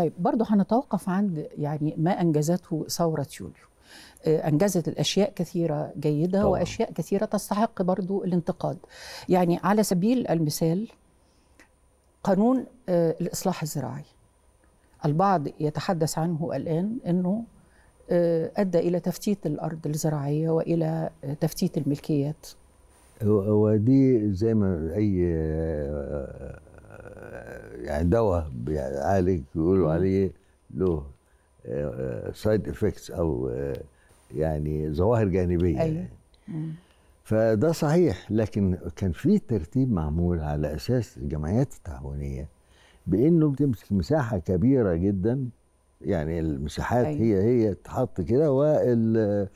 طيب برضه هنتوقف عند يعني ما انجزته ثوره يوليو آه، انجزت الاشياء كثيره جيده طبعا. واشياء كثيره تستحق برضه الانتقاد يعني على سبيل المثال قانون آه، الاصلاح الزراعي البعض يتحدث عنه الان انه آه، ادى الى تفتيت الارض الزراعيه والى تفتيت الملكيات هو دي زي ما اي يعني دواء بيعالج يعني بيقولوا عليه له سايد آه، افكتس آه، او آه، يعني ظواهر جانبيه أيوة. يعني. فده صحيح لكن كان في ترتيب معمول على اساس الجمعيات التعاونيه بانه بتمسك مساحه كبيره جدا يعني المساحات أيوة. هي هي تحط كده وال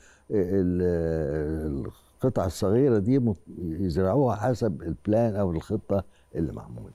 القطع الصغيره دي يزرعوها حسب البلان او الخطه اللي معموله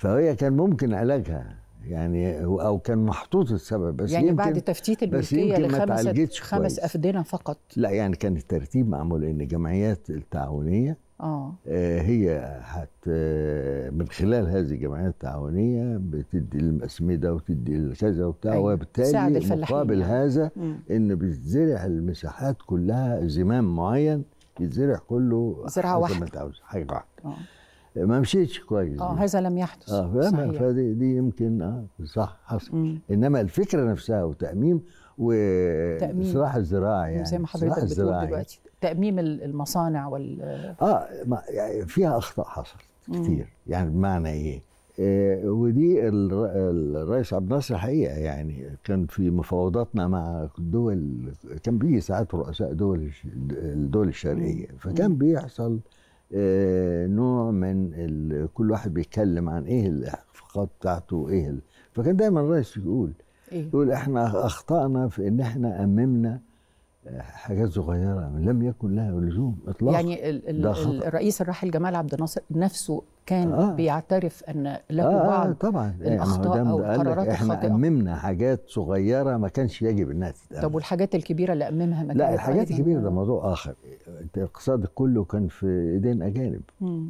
فهي كان ممكن علاجها يعني او كان محطوط السبب بس يعني يمكن بعد تفتيت الملكيه لخمس خمس افدنه فقط لا يعني كان الترتيب معمول ان الجمعيات التعاونيه اه, آه، هي حت آه، من خلال هذه الجمعيات التعاونيه بتدي للاسمده وتدي لكذا وبتاع أيوة. وبالتالي مقابل يعني. هذا مم. ان بتزرع المساحات كلها زمام معين يتزرع كله زراعه واحده حاجه واحده آه. ما مشيتش كويس اه هذا لم يحدث اه فاهمة فدي دي يمكن اه صح حصل مم. انما الفكره نفسها وتاميم والصراع الزراعي يعني زي ما حضرتك بتقول يعني. دلوقتي تاميم المصانع وال اه يعني فيها اخطاء حصلت كتير مم. يعني بمعنى ايه؟ آه ودي الرئيس عبد الناصر الحقيقه يعني كان في مفاوضاتنا مع الدول كان بيجي ساعات رؤساء دول الدول الشرقيه فكان بيحصل آه، نوع من كل واحد بيتكلم عن ايه الاخفاقات بتاعته وايه فكان دايما الرئيس يقول إيه؟ يقول احنا اخطانا في ان احنا اممنا حاجات صغيره لم يكن لها لزوم اطلاقا يعني ال ال الرئيس الراحل جمال عبد الناصر نفسه كان آه. بيعترف ان له آه بعض آه، طبعا الاخطاء إيه، او القرارات احنا اممنا حاجات صغيره ما كانش يجب انها تتأمن طب والحاجات الكبيره اللي اممها ما لا الحاجات الكبيره ده موضوع اخر الاقتصاد إيه، كله كان في ايدين اجانب م.